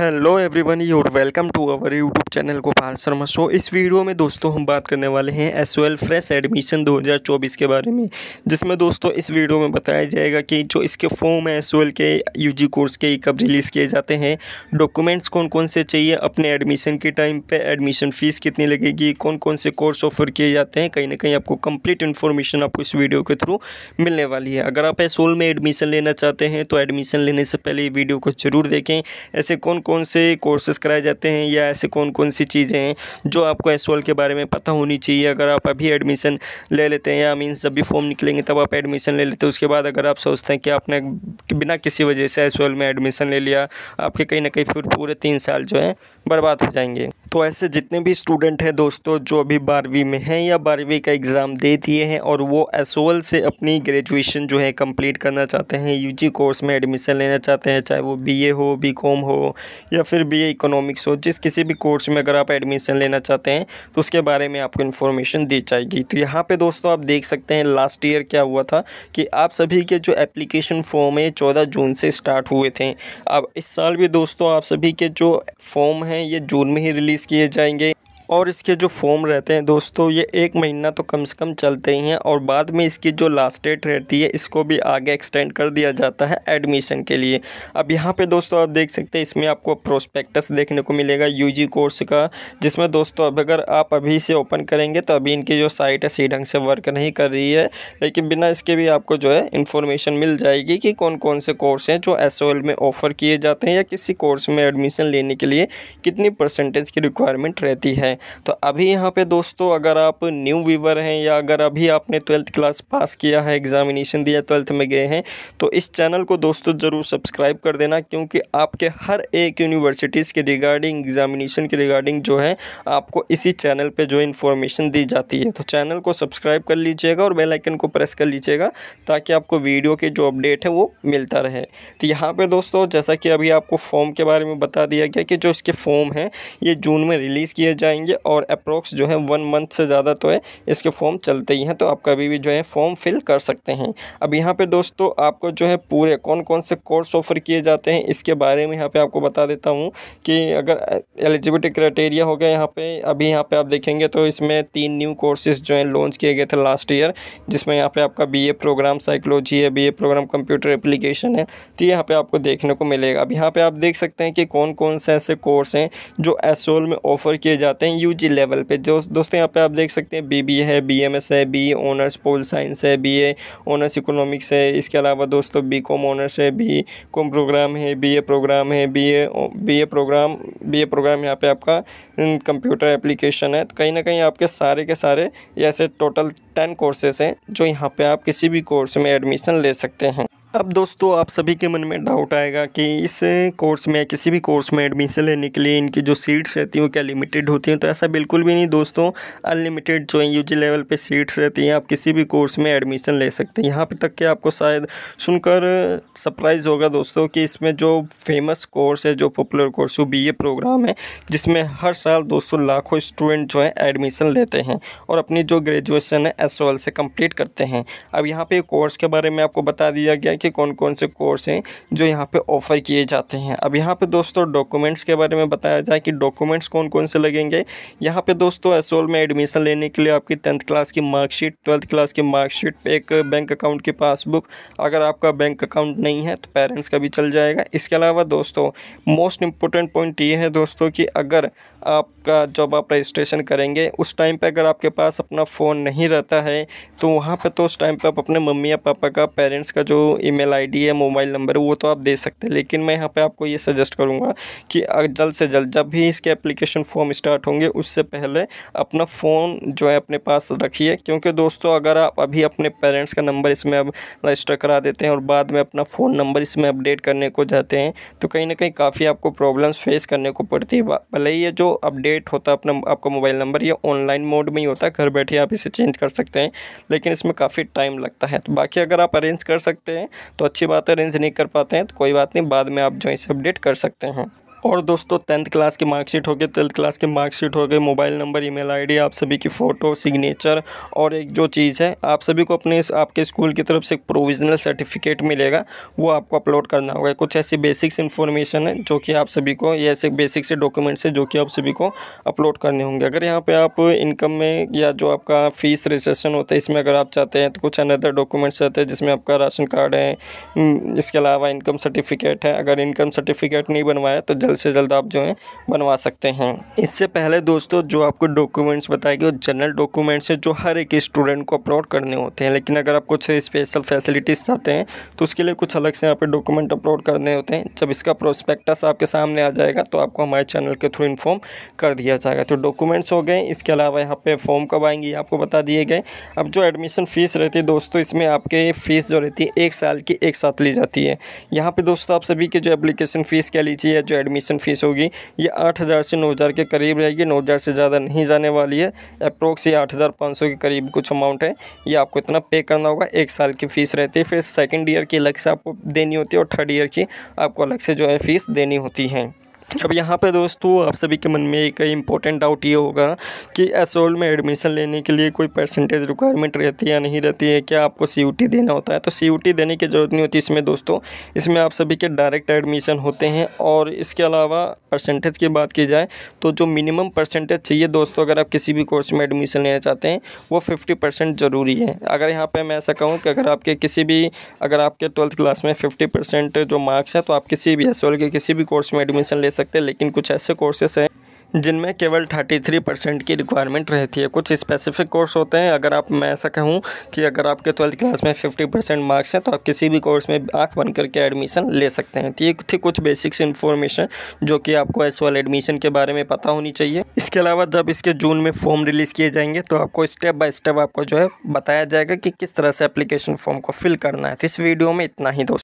hello everyone you और welcome to our YouTube channel Gopal Sharma show इस video में दोस्तों हम बात करने वाले हैं एस फ्रेश एडमिशन 2024 के बारे में जिसमें दोस्तों इस वीडियो में बताया जाएगा कि जो इसके फॉर्म है एस के यूजी कोर्स के कब रिलीज़ किए जाते हैं डॉक्यूमेंट्स कौन कौन से चाहिए अपने एडमिशन के टाइम पर एडमिशन फ़ीस कितनी लगेगी कौन कौन से कोर्स ऑफर किए जाते हैं कहीं ना कहीं आपको कम्प्लीट इन्फॉर्मेशन आपको इस वीडियो के थ्रू मिलने वाली है अगर आप एस में एडमिशन लेना चाहते हैं तो एडमिशन लेने से पहले वीडियो को ज़रूर देखें ऐसे कौन कौन से कोर्सेज कराए जाते हैं या ऐसे कौन कौन सी चीज़ें हैं जो आपको एस के बारे में पता होनी चाहिए अगर आप अभी एडमिशन ले लेते हैं या मीन्स जब भी फॉर्म निकलेंगे तब आप एडमिशन ले लेते हैं उसके बाद अगर आप सोचते हैं कि आपने बिना किसी वजह से एस में एडमिशन ले लिया आपके कहीं ना कहीं फिर पूरे तीन साल जो है बर्बाद हो जाएंगे तो ऐसे जितने भी स्टूडेंट हैं दोस्तों जो अभी बारहवीं में हैं या बारहवीं का एग्ज़ाम दे दिए हैं और वो एस से अपनी ग्रेजुएशन जो है कंप्लीट करना चाहते हैं यूजी कोर्स में एडमिशन लेना चाहते हैं चाहे वो बीए हो बीकॉम हो या फिर बीए इकोनॉमिक्स हो जिस किसी भी कोर्स में अगर आप एडमिशन लेना चाहते हैं तो उसके बारे में आपको इन्फॉर्मेशन दी जाएगी तो यहाँ पर दोस्तों आप देख सकते हैं लास्ट ईयर क्या हुआ था कि आप सभी के जो एप्लीकेशन फॉर्म है चौदह जून से स्टार्ट हुए थे अब इस साल भी दोस्तों आप सभी के जो फॉर्म हैं हैं ये जून में ही रिलीज़ किए जाएंगे और इसके जो फॉर्म रहते हैं दोस्तों ये एक महीना तो कम से कम चलते ही हैं और बाद में इसकी जो लास्ट डेट रहती है इसको भी आगे एक्सटेंड कर दिया जाता है एडमिशन के लिए अब यहाँ पे दोस्तों आप देख सकते हैं इसमें आपको प्रोस्पेक्टस देखने को मिलेगा यूजी कोर्स का जिसमें दोस्तों अब अगर आप अभी से ओपन करेंगे तो अभी इनकी जो साइट है सही ढंग से वर्क नहीं कर रही है लेकिन बिना इसके भी आपको जो है इन्फॉर्मेशन मिल जाएगी कि कौन कौन से कोर्स हैं जो एस में ऑफ़र किए जाते हैं या किसी कोर्स में एडमिशन लेने के लिए कितनी परसेंटेज की रिक्वायरमेंट रहती है तो अभी यहाँ पे दोस्तों अगर आप न्यू व्यूवर हैं या अगर अभी आपने ट्वेल्थ क्लास पास किया है एग्ज़ामिनेशन दिया ट्वेल्थ में गए हैं तो इस चैनल को दोस्तों ज़रूर सब्सक्राइब कर देना क्योंकि आपके हर एक यूनिवर्सिटीज़ के रिगार्डिंग एग्ज़ामिनेशन के रिगार्डिंग जो है आपको इसी चैनल पर जो इन्फॉर्मेशन दी जाती है तो चैनल को सब्सक्राइब कर लीजिएगा और बेलाइकन को प्रेस कर लीजिएगा ताकि आपको वीडियो के जो अपडेट है वो मिलता रहे तो यहाँ पर दोस्तों जैसा कि अभी आपको फॉर्म के बारे में बता दिया गया कि जो इसके फॉर्म हैं ये जून में रिलीज़ किए जाएंगे चाहिए और अप्रोक्स जो है वन मंथ से ज़्यादा तो है इसके फॉर्म चलते ही हैं तो आप कभी भी जो है फॉर्म फिल कर सकते हैं अब यहाँ पे दोस्तों आपको जो है पूरे कौन कौन से कोर्स ऑफर किए जाते हैं इसके बारे में यहाँ पे आपको बता देता हूँ कि अगर एलिजिबिलिटी क्राइटेरिया हो गया यहाँ पे अभी यहाँ पे आप देखेंगे तो इसमें तीन न्यू कोर्सेज जो है लॉन्च किए गए थे लास्ट ईयर जिसमें यहाँ पे आपका बी प्रोग्राम साइकोलॉजी है बी प्रोग्राम कंप्यूटर एप्लीकेशन है तो यहाँ पर आपको देखने को मिलेगा अब यहाँ पर आप देख सकते हैं कि कौन कौन से ऐसे कोर्स हैं जो एसोल में ऑफ़र किए जाते हैं यूजी लेवल पे जो दोस्तों यहाँ पे आप देख सकते हैं बीबीए है बीएमएस है बी ऑनर्स पोल साइंस है बीए ऑनर्स इकोनॉमिक्स है इसके अलावा दोस्तों बीकॉम ऑनर्स है बी कॉम प्रोग्राम है बीए प्रोग्राम है BA BA programme BA programme यहाँ पे आपका कंप्यूटर हम्म, एप्लीकेशन है तो कहीं ना कहीं आपके सारे के सारे ऐसे टोटल टेन कोर्सेस हैं जो यहाँ पर आप किसी भी कोर्स में एडमिशन ले सकते हैं अब दोस्तों आप सभी के मन में डाउट आएगा कि इस कोर्स में किसी भी कोर्स में एडमिशन लेने के लिए इनकी जो सीट्स रहती हैं क्या लिमिटेड होती हैं तो ऐसा बिल्कुल भी नहीं दोस्तों अनलिमिटेड जो है यूजी लेवल पे सीट्स रहती हैं आप किसी भी कोर्स में एडमिशन ले सकते हैं यहाँ पे तक कि आपको शायद सुनकर सरप्राइज़ होगा दोस्तों कि इसमें जो फेमस कोर्स है जो पॉपुलर कोर्स वो बी प्रोग्राम है जिसमें हर साल दोस्तों लाखों स्टूडेंट जो हैं एडमिशन लेते हैं और अपनी जो ग्रेजुएसन है एस से कम्प्लीट करते हैं अब यहाँ पर कोर्स के बारे में आपको बता दिया गया कि कौन कौन से कोर्स हैं जो यहाँ पे ऑफ़र किए जाते हैं अब यहाँ पे दोस्तों डॉक्यूमेंट्स के बारे में बताया जाए कि डॉक्यूमेंट्स कौन कौन से लगेंगे यहाँ पे दोस्तों एसोल में एडमिशन लेने के लिए आपकी टेंथ क्लास की मार्कशीट ट्वेल्थ क्लास की मार्कशीट एक बैंक अकाउंट की पासबुक अगर आपका बैंक अकाउंट नहीं है तो पेरेंट्स का भी चल जाएगा इसके अलावा दोस्तों मोस्ट इंपॉर्टेंट पॉइंट ये है दोस्तों कि अगर आपका जब आप रजिस्ट्रेशन करेंगे उस टाइम पे अगर आपके पास अपना फ़ोन नहीं रहता है तो वहाँ पे तो उस टाइम पे आप अपने मम्मी या पापा का पेरेंट्स का जो ईमेल आईडी है मोबाइल नंबर है वो तो आप दे सकते हैं लेकिन मैं यहाँ पे आपको ये सजेस्ट करूँगा कि जल्द से जल्द जब भी इसके एप्लीकेशन फॉर्म स्टार्ट होंगे उससे पहले अपना फ़ोन जो है अपने पास रखिए क्योंकि दोस्तों अगर आप अभी अपने पेरेंट्स का नंबर इसमें अब रजिस्टर करा देते हैं और बाद में अपना फ़ोन नंबर इसमें अपडेट करने को जाते हैं तो कहीं ना कहीं काफ़ी आपको प्रॉब्लम्स फेस करने को पड़ती है भले ही ये जो अपडेट होता है अपना आपका मोबाइल नंबर ये ऑनलाइन मोड में ही होता है घर बैठे आप इसे चेंज कर सकते हैं लेकिन इसमें काफ़ी टाइम लगता है तो बाकी अगर आप अरेंज कर सकते हैं तो अच्छी बात है अरेंज नहीं कर पाते हैं तो कोई बात नहीं बाद में आप जो इसे अपडेट कर सकते हैं और दोस्तों टेंथ क्लास के मार्कशीट हो गए ट्वेल्थ क्लास के मार्कशीट हो गए मोबाइल नंबर ईमेल आईडी आप सभी की फ़ोटो सिग्नेचर और एक जो चीज़ है आप सभी को अपने आपके स्कूल की तरफ से एक प्रोविजनल सर्टिफिकेट मिलेगा वो आपको अपलोड करना होगा कुछ ऐसी बेसिक्स इन्फॉर्मेशन है जो कि आप सभी को ये ऐसे बेसिक से डॉक्यूमेंट्स है जो कि आप सभी को अपलोड करने होंगे अगर यहाँ पर आप इनकम में या जो आपका फ़ीस रजिस्ट्रेशन होता है इसमें अगर आप चाहते हैं तो कुछ अनदर डॉक्यूमेंट्स रहते हैं जिसमें आपका राशन कार्ड है हम्म, इसके अलावा इनकम सर्टिफिकेट है अगर इनकम सर्टिफिकेट नहीं बनवाया तो जल्द से जल्द आप जो है बनवा सकते हैं इससे पहले दोस्तों जो आपको डॉक्यूमेंट्स बताए गए जनरल डॉक्यूमेंट्स हैं जो हर एक स्टूडेंट को अपलोड करने होते हैं लेकिन अगर आप कुछ स्पेशल फैसिलिटीज़ चाहते हैं तो उसके लिए कुछ अलग से यहाँ पर डॉक्यूमेंट अपलोड करने होते हैं जब इसका प्रोस्पेक्टस आपके सामने आ जाएगा तो आपको हमारे चैनल के थ्रू इन्फॉर्म कर दिया जाएगा तो डॉक्यूमेंट्स हो गए इसके अलावा यहाँ पे फॉर्म कब आएंगे आपको बता दिए गए अब जो एडमिशन फ़ीस रहती है दोस्तों इसमें आपके फ़ीस जो रहती है एक साल की एक साथ ली जाती है यहाँ पर दोस्तों आप सभी की जो एप्लीकेशन फ़ीस कह लीजिए जो एडमिशन एडमिशन फ़ीस होगी ये आठ हज़ार से नौ हज़ार के करीब रहेगी नौ हज़ार से ज़्यादा नहीं जाने वाली है अप्रोक्स ये आठ हज़ार पाँच सौ के करीब कुछ अमाउंट है ये आपको इतना पे करना होगा एक साल की फ़ीस रहती है फिर सेकेंड ईयर की अलग से आपको देनी होती है और थर्ड ईयर की आपको अलग से जो है फ़ीस देनी होती है अब यहाँ पे दोस्तों आप सभी के मन में एक इम्पोर्टेंट डाउट ये होगा कि एसोल में एडमिशन लेने के लिए कोई परसेंटेज रिक्वायरमेंट रहती है या नहीं रहती है क्या आपको सी देना होता है तो सी देने की ज़रूरत नहीं होती इसमें दोस्तों इसमें आप सभी के डायरेक्ट एडमिशन होते हैं और इसके अलावा परसेंटेज की बात की जाए तो जो मिनिमम परसेंटेज चाहिए दोस्तों अगर आप किसी भी कोर्स में एडमिशन लेना चाहते हैं वो फिफ्टी परसेंट ज़रूरी है अगर यहाँ पर मैं ऐसा कहूँ कि अगर आपके किसी भी अगर आपके ट्वेल्थ क्लास में फिफ्टी परसेंट जो मार्क्स हैं तो आप किसी भी एस के किसी भी कोर्स में एडमिशन ले सकते सकते लेकिन कुछ ऐसे कोर्सेस हैं जिनमें केवल 33 परसेंट की रिक्वायरमेंट रहती है कुछ स्पेसिफिक कोर्स होते हैं अगर आप मैं ऐसा कहूँ कि अगर आपके ट्वेल्थ क्लास में 50 परसेंट मार्क्स हैं तो आप किसी भी कोर्स में आँख बन करके एडमिशन ले सकते हैं तो ये थी कुछ बेसिक्स इन्फॉर्मेशन जो कि आपको एस वाल एडमिशन के बारे में पता होनी चाहिए इसके अलावा जब इसके जून में फॉर्म रिलीज़ किए जाएंगे तो आपको स्टेप बाय स्टेप आपको जो है बताया जाएगा कि किस तरह से अप्लीकेशन फॉर्म को फिल करना है तो इस वीडियो में इतना ही दोस्तों